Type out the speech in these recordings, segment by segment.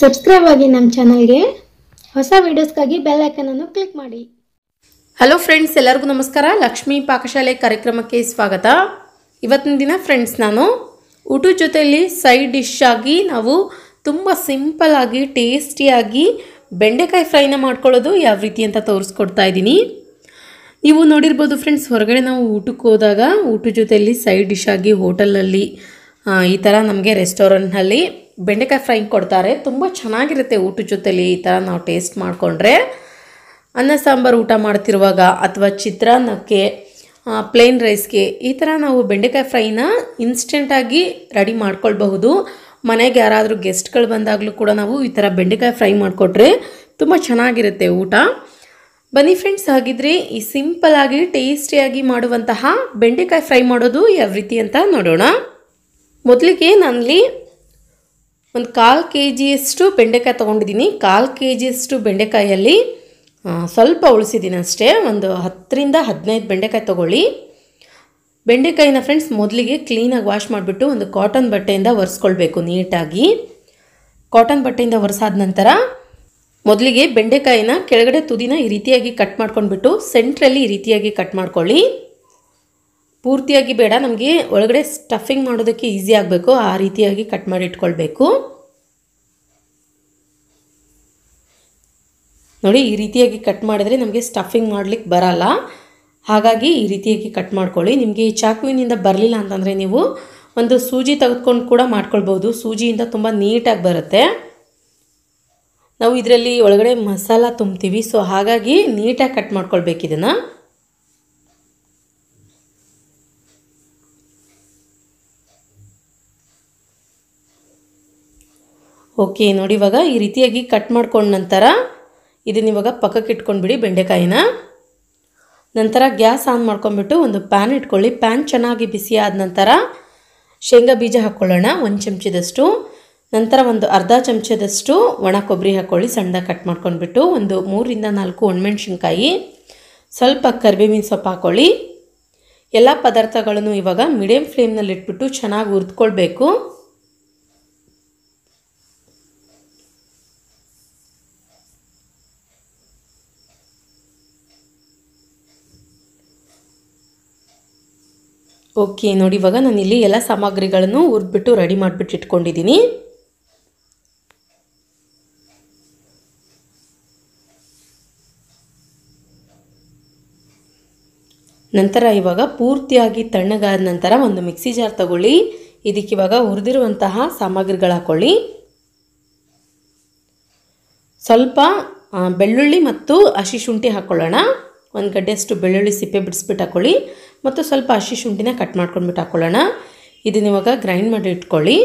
subscribe ಆಗಿ ನಮ್ಮ ಚಾನಲ್ಗೆ ಹೊಸ ವೀಡಿಯೋಸ್ಗಾಗಿ ಬೆಲ್ ಐಕನನ್ನು ಕ್ಲಿಕ್ ಮಾಡಿ ಹಲೋ ಫ್ರೆಂಡ್ಸ್ ಎಲ್ಲರಿಗೂ ನಮಸ್ಕಾರ ಲಕ್ಷ್ಮೀ ಪಾಕಶಾಲೆ ಕಾರ್ಯಕ್ರಮಕ್ಕೆ ಸ್ವಾಗತ ಇವತ್ತಿನ ದಿನ ಫ್ರೆಂಡ್ಸ್ ನಾನು ಊಟದ ಜೊತೆಯಲ್ಲಿ ಸೈಡ್ ಡಿಶ್ ಆಗಿ ನಾವು ತುಂಬ ಸಿಂಪಲ್ಲಾಗಿ ಟೇಸ್ಟಿಯಾಗಿ ಬೆಂಡೆಕಾಯಿ ಫ್ರೈನ ಮಾಡ್ಕೊಳ್ಳೋದು ಯಾವ ರೀತಿ ಅಂತ ತೋರಿಸ್ಕೊಡ್ತಾ ಇದ್ದೀನಿ ನೀವು ನೋಡಿರ್ಬೋದು ಫ್ರೆಂಡ್ಸ್ ಹೊರಗಡೆ ನಾವು ಊಟಕ್ಕೆ ಹೋದಾಗ ಊಟದ ಜೊತೆಯಲ್ಲಿ ಸೈಡ್ ಡಿಶ್ ಆಗಿ ಹೋಟೆಲಲ್ಲಿ ಈ ಥರ ನಮಗೆ ರೆಸ್ಟೋರೆಂಟ್ನಲ್ಲಿ ಬೆಂಡೆಕಾಯಿ ಫ್ರೈ ಕೊಡ್ತಾರೆ ತುಂಬ ಚೆನ್ನಾಗಿರುತ್ತೆ ಊಟದ ಜೊತೆಲಿ ಈ ಥರ ನಾವು ಟೇಸ್ಟ್ ಮಾಡಿಕೊಂಡ್ರೆ ಅನ್ನ ಸಾಂಬಾರು ಊಟ ಮಾಡ್ತಿರುವಾಗ ಅಥವಾ ಚಿತ್ರಾನ್ನಕ್ಕೆ ಪ್ಲೇನ್ ರೈಸ್ಗೆ ಈ ಥರ ನಾವು ಬೆಂಡೆಕಾಯಿ ಫ್ರೈನ ಇನ್ಸ್ಟೆಂಟಾಗಿ ರೆಡಿ ಮಾಡ್ಕೊಳ್ಬಹುದು ಮನೆಗೆ ಯಾರಾದರೂ ಗೆಸ್ಟ್ಗಳು ಬಂದಾಗಲೂ ಕೂಡ ನಾವು ಈ ಥರ ಬೆಂಡೆಕಾಯಿ ಫ್ರೈ ಮಾಡಿಕೊಟ್ರೆ ತುಂಬ ಚೆನ್ನಾಗಿರುತ್ತೆ ಊಟ ಬನ್ನಿ ಫ್ರೆಂಡ್ಸ್ ಹಾಗಿದ್ರೆ ಈ ಸಿಂಪಲಾಗಿ ಟೇಸ್ಟಿಯಾಗಿ ಮಾಡುವಂತಹ ಬೆಂಡೆಕಾಯಿ ಫ್ರೈ ಮಾಡೋದು ಯಾವ ರೀತಿ ಅಂತ ನೋಡೋಣ ಮೊದಲಿಗೆ ನಾನಲ್ಲಿ ಒಂದು ಕಾಲು ಕೆ ಜಿಯಷ್ಟು ಬೆಂಡೆಕಾಯಿ ತೊಗೊಂಡಿದ್ದೀನಿ ಕಾಲು ಕೆ ಜಿಯಷ್ಟು ಬೆಂಡೆಕಾಯಲ್ಲಿ ಸ್ವಲ್ಪ ಉಳಿಸಿದ್ದೀನಿ ಅಷ್ಟೇ ಒಂದು ಹತ್ತರಿಂದ ಹದಿನೈದು ಬೆಂಡೆಕಾಯಿ ತೊಗೊಳ್ಳಿ ಬೆಂಡೆಕಾಯಿನ ಫ್ರೆಂಡ್ಸ್ ಮೊದಲಿಗೆ ಕ್ಲೀನಾಗಿ ವಾಶ್ ಮಾಡಿಬಿಟ್ಟು ಒಂದು ಕಾಟನ್ ಬಟ್ಟೆಯಿಂದ ಒರೆಸ್ಕೊಳ್ಬೇಕು ನೀಟಾಗಿ ಕಾಟನ್ ಬಟ್ಟೆಯಿಂದ ಒರೆಸಾದ ನಂತರ ಮೊದಲಿಗೆ ಬೆಂಡೆಕಾಯಿನ ಕೆಳಗಡೆ ತುದಿನ ಈ ರೀತಿಯಾಗಿ ಕಟ್ ಮಾಡ್ಕೊಂಡ್ಬಿಟ್ಟು ಸೆಂಟ್ರಲ್ಲಿ ಈ ರೀತಿಯಾಗಿ ಕಟ್ ಮಾಡ್ಕೊಳ್ಳಿ ಪೂರ್ತಿಯಾಗಿ ಬೇಡ ನಮಗೆ ಒಳಗಡೆ ಸ್ಟಫಿಂಗ್ ಮಾಡೋದಕ್ಕೆ ಈಸಿ ಆಗಬೇಕು ಆ ರೀತಿಯಾಗಿ ಕಟ್ ಮಾಡಿ ನೋಡಿ ಈ ರೀತಿಯಾಗಿ ಕಟ್ ಮಾಡಿದರೆ ನಮಗೆ ಸ್ಟಫಿಂಗ್ ಮಾಡಲಿಕ್ಕೆ ಬರಲ್ಲ ಹಾಗಾಗಿ ಈ ರೀತಿಯಾಗಿ ಕಟ್ ಮಾಡ್ಕೊಳ್ಳಿ ನಿಮಗೆ ಈ ಚಾಕುವಿನಿಂದ ಬರಲಿಲ್ಲ ಅಂತಂದರೆ ನೀವು ಒಂದು ಸೂಜಿ ತೆಗೆದುಕೊಂಡು ಕೂಡ ಮಾಡ್ಕೊಳ್ಬೋದು ಸೂಜಿಯಿಂದ ತುಂಬ ನೀಟಾಗಿ ಬರುತ್ತೆ ನಾವು ಇದರಲ್ಲಿ ಒಳಗಡೆ ಮಸಾಲ ತುಂಬ್ತೀವಿ ಸೊ ಹಾಗಾಗಿ ನೀಟಾಗಿ ಕಟ್ ಮಾಡ್ಕೊಳ್ಬೇಕು ಓಕೆ ನೋಡಿ ಇವಾಗ ಈ ರೀತಿಯಾಗಿ ಕಟ್ ಮಾಡ್ಕೊಂಡ ನಂತರ ಇದನ್ನ ಇವಾಗ ಪಕ್ಕಕ್ಕೆ ಇಟ್ಕೊಂಡ್ಬಿಡಿ ಬೆಂಡೆಕಾಯಿನ ನಂತರ ಗ್ಯಾಸ್ ಆನ್ ಮಾಡ್ಕೊಂಡ್ಬಿಟ್ಟು ಒಂದು ಪ್ಯಾನ್ ಇಟ್ಕೊಳ್ಳಿ ಪ್ಯಾನ್ ಚೆನ್ನಾಗಿ ಬಿಸಿ ಆದ ನಂತರ ಶೇಂಗಾ ಬೀಜ ಹಾಕ್ಕೊಳ್ಳೋಣ ಒಂದು ಚಮಚದಷ್ಟು ನಂತರ ಒಂದು ಅರ್ಧ ಚಮಚದಷ್ಟು ಒಣ ಕೊಬ್ಬರಿ ಹಾಕ್ಕೊಳ್ಳಿ ಸಣ್ಣದಾಗ ಕಟ್ ಮಾಡ್ಕೊಂಡ್ಬಿಟ್ಟು ಒಂದು ಮೂರಿಂದ ನಾಲ್ಕು ಒಣಮೆಣ್ಸಿನ್ಕಾಯಿ ಸ್ವಲ್ಪ ಕರಿಬೇವಿನ ಸೊಪ್ಪು ಹಾಕ್ಕೊಳ್ಳಿ ಎಲ್ಲ ಪದಾರ್ಥಗಳನ್ನು ಇವಾಗ ಮೀಡಿಯಮ್ ಫ್ಲೇಮ್ನಲ್ಲಿ ಇಟ್ಬಿಟ್ಟು ಚೆನ್ನಾಗಿ ಹುರಿದ್ಕೊಳ್ಬೇಕು ಓಕೆ ನೋಡಿ ಇವಾಗ ನಾನು ಇಲ್ಲಿ ಎಲ್ಲ ಸಾಮಗ್ರಿಗಳನ್ನು ಹುರಿದ್ಬಿಟ್ಟು ರೆಡಿ ಮಾಡಿಬಿಟ್ಟು ಇಟ್ಕೊಂಡಿದ್ದೀನಿ ನಂತರ ಇವಾಗ ಪೂರ್ತಿಯಾಗಿ ತಣ್ಣಗಾದ ನಂತರ ಒಂದು ಮಿಕ್ಸಿ ಜಾರ್ ತಗೊಳ್ಳಿ ಇದಕ್ಕೆ ಇವಾಗ ಹುರಿದಿರುವಂತಹ ಸಾಮಗ್ರಿಗಳು ಹಾಕ್ಕೊಳ್ಳಿ ಸ್ವಲ್ಪ ಬೆಳ್ಳುಳ್ಳಿ ಮತ್ತು ಹಸಿ ಶುಂಠಿ ಹಾಕ್ಕೊಳ್ಳೋಣ ಒಂದು ಗಡ್ಡೆಯಷ್ಟು ಬೆಳ್ಳುಳ್ಳಿ ಸಿಪ್ಪೆ ಬಿಡಿಸ್ಬಿಟ್ಟು ಹಾಕ್ಕೊಳ್ಳಿ ಮತ್ತು ಸ್ವಲ್ಪ ಹಸಿ ಶುಂಠಿನ ಕಟ್ ಮಾಡ್ಕೊಂಡ್ಬಿಟ್ಟು ಹಾಕ್ಕೊಳ್ಳೋಣ ಇದನ್ನ ಇವಾಗ ಗ್ರೈಂಡ್ ಮಾಡಿ ಇಟ್ಕೊಳ್ಳಿ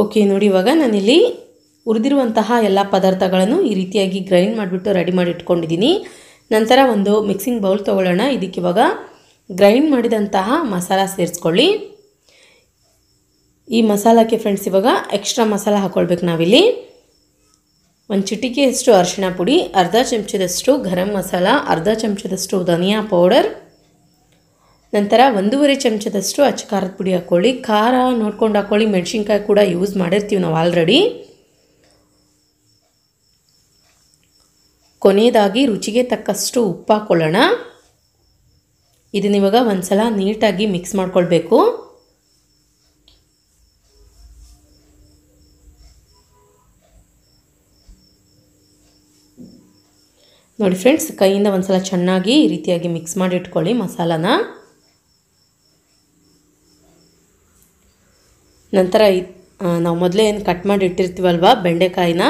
ಓಕೆ ನೋಡಿ ಇವಾಗ ನಾನಿಲ್ಲಿ ಉರಿದಿರುವಂತಹ ಎಲ್ಲ ಪದಾರ್ಥಗಳನ್ನು ಈ ರೀತಿಯಾಗಿ ಗ್ರೈಂಡ್ ಮಾಡಿಬಿಟ್ಟು ರೆಡಿ ಮಾಡಿ ಇಟ್ಕೊಂಡಿದ್ದೀನಿ ನಂತರ ಒಂದು ಮಿಕ್ಸಿಂಗ್ ಬೌಲ್ ತೊಗೊಳ್ಳೋಣ ಇವಾಗ ಗ್ರೈಂಡ್ ಮಾಡಿದಂತಹ ಮಸಾಲ ಸೇರಿಸ್ಕೊಳ್ಳಿ ಈ ಮಸಾಲಕ್ಕೆ ಫ್ರೆಂಡ್ಸ್ ಇವಾಗ ಎಕ್ಸ್ಟ್ರಾ ಮಸಾಲ ಹಾಕ್ಕೊಳ್ಬೇಕು ನಾವಿಲ್ಲಿ ಒಂದು ಚಿಟಿಕೆಯಷ್ಟು ಅರಿಶಿಣ ಪುಡಿ ಅರ್ಧ ಚಮಚದಷ್ಟು ಗರಂ ಮಸಾಲ ಅರ್ಧ ಚಮಚದಷ್ಟು ಧನಿಯಾ ಪೌಡರ್ ನಂತರ ಒಂದೂವರೆ ಚಮಚದಷ್ಟು ಅಚ್ಚ ಖಾರದ ಪುಡಿ ಹಾಕ್ಕೊಳ್ಳಿ ಖಾರ ನೋಡ್ಕೊಂಡು ಹಾಕ್ಕೊಳ್ಳಿ ಮೆಣಸಿನ್ಕಾಯಿ ಕೂಡ ಯೂಸ್ ಮಾಡಿರ್ತೀವಿ ನಾವು ಆಲ್ರೆಡಿ ಕೊನೆಯದಾಗಿ ರುಚಿಗೆ ತಕ್ಕಷ್ಟು ಉಪ್ಪು ಹಾಕ್ಕೊಳ್ಳೋಣ ಇದನ್ನಿವಾಗ ಒಂದು ಸಲ ನೀಟಾಗಿ ಮಿಕ್ಸ್ ಮಾಡ್ಕೊಳ್ಬೇಕು ನೋಡಿ ಫ್ರೆಂಡ್ಸ್ ಕೈಯಿಂದ ಒಂದು ಸಲ ಚೆನ್ನಾಗಿ ಈ ರೀತಿಯಾಗಿ ಮಿಕ್ಸ್ ಮಾಡಿ ಇಟ್ಕೊಳ್ಳಿ ಮಸಾಲಾನ ನಂತರ ನಾವು ಮೊದಲೇ ಏನು ಕಟ್ ಮಾಡಿ ಇಟ್ಟಿರ್ತೀವಲ್ವ ಬೆಂಡೆಕಾಯಿನ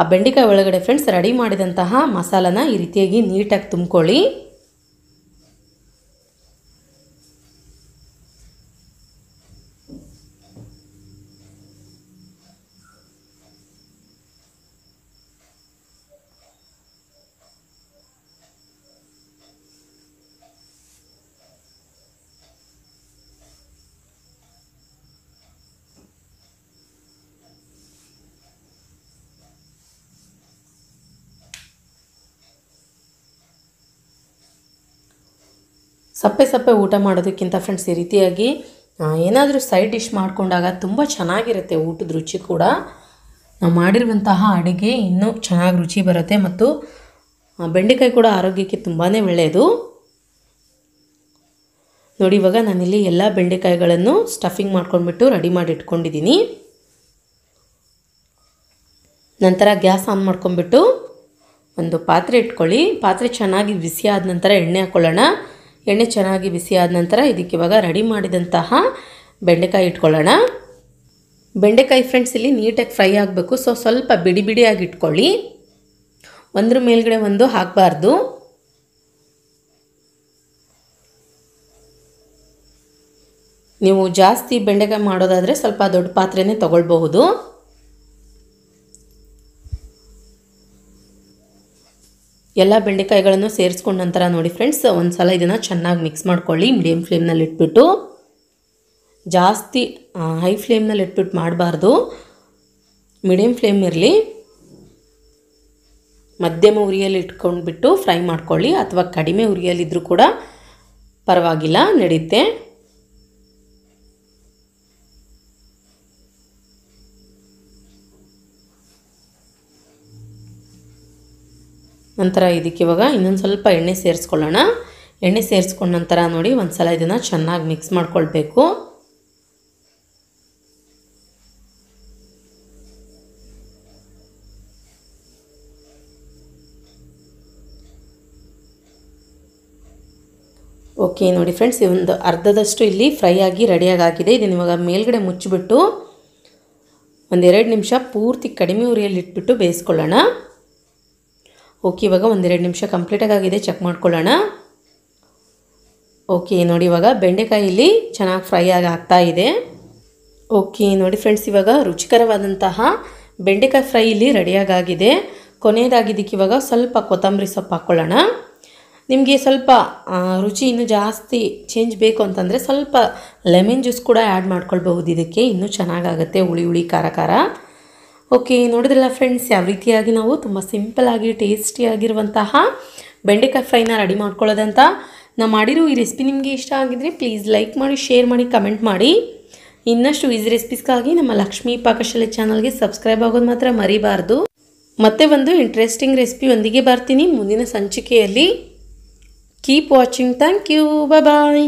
ಆ ಬೆಂಡೆಕಾಯಿ ಒಳಗಡೆ ಫ್ರೆಂಡ್ಸ್ ರೆಡಿ ಮಾಡಿದಂತಹ ಮಸಾಲಾನ ಈ ರೀತಿಯಾಗಿ ನೀಟಾಗಿ ತುಂಬ್ಕೊಳ್ಳಿ ಸಪ್ಪೆ ಸಪ್ಪೆ ಊಟ ಮಾಡೋದಕ್ಕಿಂತ ಫ್ರೆಂಡ್ಸ್ ಈ ರೀತಿಯಾಗಿ ಏನಾದರೂ ಸೈಡ್ ಡಿಶ್ ಮಾಡಿಕೊಂಡಾಗ ತುಂಬ ಚೆನ್ನಾಗಿರುತ್ತೆ ಊಟದ ರುಚಿ ಕೂಡ ನಾವು ಮಾಡಿರುವಂತಹ ಅಡುಗೆ ಇನ್ನೂ ಚೆನ್ನಾಗಿ ರುಚಿ ಬರುತ್ತೆ ಮತ್ತು ಬೆಂಡೆಕಾಯಿ ಕೂಡ ಆರೋಗ್ಯಕ್ಕೆ ತುಂಬಾ ಒಳ್ಳೆಯದು ನೋಡಿ ಇವಾಗ ನಾನಿಲ್ಲಿ ಎಲ್ಲ ಬೆಂಡೆಕಾಯಿಗಳನ್ನು ಸ್ಟಫಿಂಗ್ ಮಾಡ್ಕೊಂಡ್ಬಿಟ್ಟು ರೆಡಿ ಮಾಡಿ ಇಟ್ಕೊಂಡಿದ್ದೀನಿ ನಂತರ ಗ್ಯಾಸ್ ಆನ್ ಮಾಡ್ಕೊಂಡ್ಬಿಟ್ಟು ಒಂದು ಪಾತ್ರೆ ಇಟ್ಕೊಳ್ಳಿ ಪಾತ್ರೆ ಚೆನ್ನಾಗಿ ಬಿಸಿ ಆದ ನಂತರ ಎಣ್ಣೆ ಹಾಕ್ಕೊಳ್ಳೋಣ ಎಣ್ಣೆ ಚೆನ್ನಾಗಿ ಬಿಸಿ ಆದ ನಂತರ ಇದಕ್ಕೆ ಇವಾಗ ರೆಡಿ ಮಾಡಿದಂತಹ ಬೆಂಡೆಕಾಯಿ ಇಟ್ಕೊಳ್ಳೋಣ ಬೆಂಡೆಕಾಯಿ ಫ್ರೆಂಡ್ಸ್ ಇಲ್ಲಿ ನೀಟಾಗಿ ಫ್ರೈ ಆಗಬೇಕು ಸೊ ಸ್ವಲ್ಪ ಬಿಡಿ ಬಿಡಿಯಾಗಿ ಇಟ್ಕೊಳ್ಳಿ ಒಂದ್ರ ಮೇಲ್ಗಡೆ ಒಂದು ಹಾಕಬಾರ್ದು ನೀವು ಜಾಸ್ತಿ ಬೆಂಡೆಕಾಯಿ ಮಾಡೋದಾದರೆ ಸ್ವಲ್ಪ ದೊಡ್ಡ ಪಾತ್ರೆನೇ ತಗೊಳ್ಬಹುದು ಎಲ್ಲ ಬೆಂಡೆಕಾಯಿಗಳನ್ನು ಸೇರಿಸ್ಕೊಂಡು ನಂತರ ನೋಡಿ ಫ್ರೆಂಡ್ಸ್ ಒಂದು ಸಲ ಇದನ್ನು ಚೆನ್ನಾಗಿ ಮಿಕ್ಸ್ ಮಾಡ್ಕೊಳ್ಳಿ ಮೀಡಿಯಮ್ ಫ್ಲೇಮ್ನಲ್ಲಿ ಇಟ್ಬಿಟ್ಟು ಜಾಸ್ತಿ ಹೈ ಫ್ಲೇಮ್ನಲ್ಲಿ ಇಟ್ಬಿಟ್ಟು ಮಾಡಬಾರ್ದು ಮೀಡಿಯಮ್ ಫ್ಲೇಮ್ ಇರಲಿ ಮಧ್ಯಮ ಉರಿಯಲ್ಲಿ ಇಟ್ಕೊಂಡ್ಬಿಟ್ಟು ಫ್ರೈ ಮಾಡ್ಕೊಳ್ಳಿ ಅಥವಾ ಕಡಿಮೆ ಉರಿಯಲ್ಲಿದ್ದರೂ ಕೂಡ ಪರವಾಗಿಲ್ಲ ನಡೆಯುತ್ತೆ ನಂತರ ಇದಕ್ಕೆ ಇವಾಗ ಇನ್ನೊಂದು ಸ್ವಲ್ಪ ಎಣ್ಣೆ ಸೇರಿಸ್ಕೊಳ್ಳೋಣ ಎಣ್ಣೆ ಸೇರಿಸ್ಕೊಂಡ ನಂತರ ನೋಡಿ ಒಂದು ಸಲ ಇದನ್ನು ಚೆನ್ನಾಗಿ ಮಿಕ್ಸ್ ಮಾಡ್ಕೊಳ್ಬೇಕು ಓಕೆ ನೋಡಿ ಫ್ರೆಂಡ್ಸ್ ಒಂದು ಅರ್ಧದಷ್ಟು ಇಲ್ಲಿ ಫ್ರೈ ಆಗಿ ರೆಡಿಯಾಗಿ ಇದನ್ನು ಇವಾಗ ಮೇಲ್ಗಡೆ ಮುಚ್ಚಿಬಿಟ್ಟು ಒಂದೆರಡು ನಿಮಿಷ ಪೂರ್ತಿ ಕಡಿಮೆ ಉರಿಯಲ್ಲಿ ಇಟ್ಬಿಟ್ಟು ಬೇಯಿಸ್ಕೊಳ್ಳೋಣ ಓಕೆ ಇವಾಗ ಒಂದೆರಡು ನಿಮಿಷ ಕಂಪ್ಲೀಟಾಗಿ ಆಗಿದೆ ಚೆಕ್ ಮಾಡ್ಕೊಳ್ಳೋಣ ಓಕೆ ನೋಡಿ ಇವಾಗ ಇಲ್ಲಿ ಚೆನ್ನಾಗಿ ಫ್ರೈ ಆಗಿ ಆಗ್ತಾ ಇದೆ ಓಕೆ ನೋಡಿ ಫ್ರೆಂಡ್ಸ್ ಇವಾಗ ರುಚಿಕರವಾದಂತಹ ಬೆಂಡೆಕಾಯಿ ಫ್ರೈ ಇಲ್ಲಿ ರೆಡಿಯಾಗಾಗಿದೆ ಕೊನೆಯದಾಗಿದ್ದಕ್ಕೆ ಇವಾಗ ಸ್ವಲ್ಪ ಕೊತ್ತಂಬರಿ ಸೊಪ್ಪು ಹಾಕ್ಕೊಳ್ಳೋಣ ನಿಮಗೆ ಸ್ವಲ್ಪ ರುಚಿ ಇನ್ನೂ ಜಾಸ್ತಿ ಚೇಂಜ್ ಬೇಕು ಅಂತಂದರೆ ಸ್ವಲ್ಪ ಲೆಮನ್ ಜ್ಯೂಸ್ ಕೂಡ ಆ್ಯಡ್ ಮಾಡ್ಕೊಳ್ಬಹುದು ಇದಕ್ಕೆ ಇನ್ನೂ ಚೆನ್ನಾಗಾಗುತ್ತೆ ಹುಳಿ ಹುಳಿ ಖಾರ ಖಾರ ಓಕೆ ನೋಡಿದ್ರಲ್ಲ ಫ್ರೆಂಡ್ಸ್ ಯಾವ ರೀತಿಯಾಗಿ ನಾವು ತುಂಬ ಸಿಂಪಲಾಗಿ ಟೇಸ್ಟಿಯಾಗಿರುವಂತಹ ಬೆಂಡೆಕಾಯಿ ಫ್ರೈನ ರೆಡಿ ಮಾಡ್ಕೊಳ್ಳೋದಂತ ನಾವು ಮಾಡಿರೋ ಈ ರೆಸಿಪಿ ನಿಮಗೆ ಇಷ್ಟ ಆಗಿದ್ರೆ ಪ್ಲೀಸ್ ಲೈಕ್ ಮಾಡಿ ಶೇರ್ ಮಾಡಿ ಕಮೆಂಟ್ ಮಾಡಿ ಇನ್ನಷ್ಟು ಈಸಿ ರೆಸಿಪೀಸ್ಗಾಗಿ ನಮ್ಮ ಲಕ್ಷ್ಮೀ ಪಾಕಶಾಲೆ ಚಾನಲ್ಗೆ ಸಬ್ಸ್ಕ್ರೈಬ್ ಆಗೋದು ಮಾತ್ರ ಮರಿಬಾರ್ದು ಮತ್ತೆ ಒಂದು ಇಂಟ್ರೆಸ್ಟಿಂಗ್ ಒಂದಿಗೆ ಬರ್ತೀನಿ ಮುಂದಿನ ಸಂಚಿಕೆಯಲ್ಲಿ keep watching thank you bye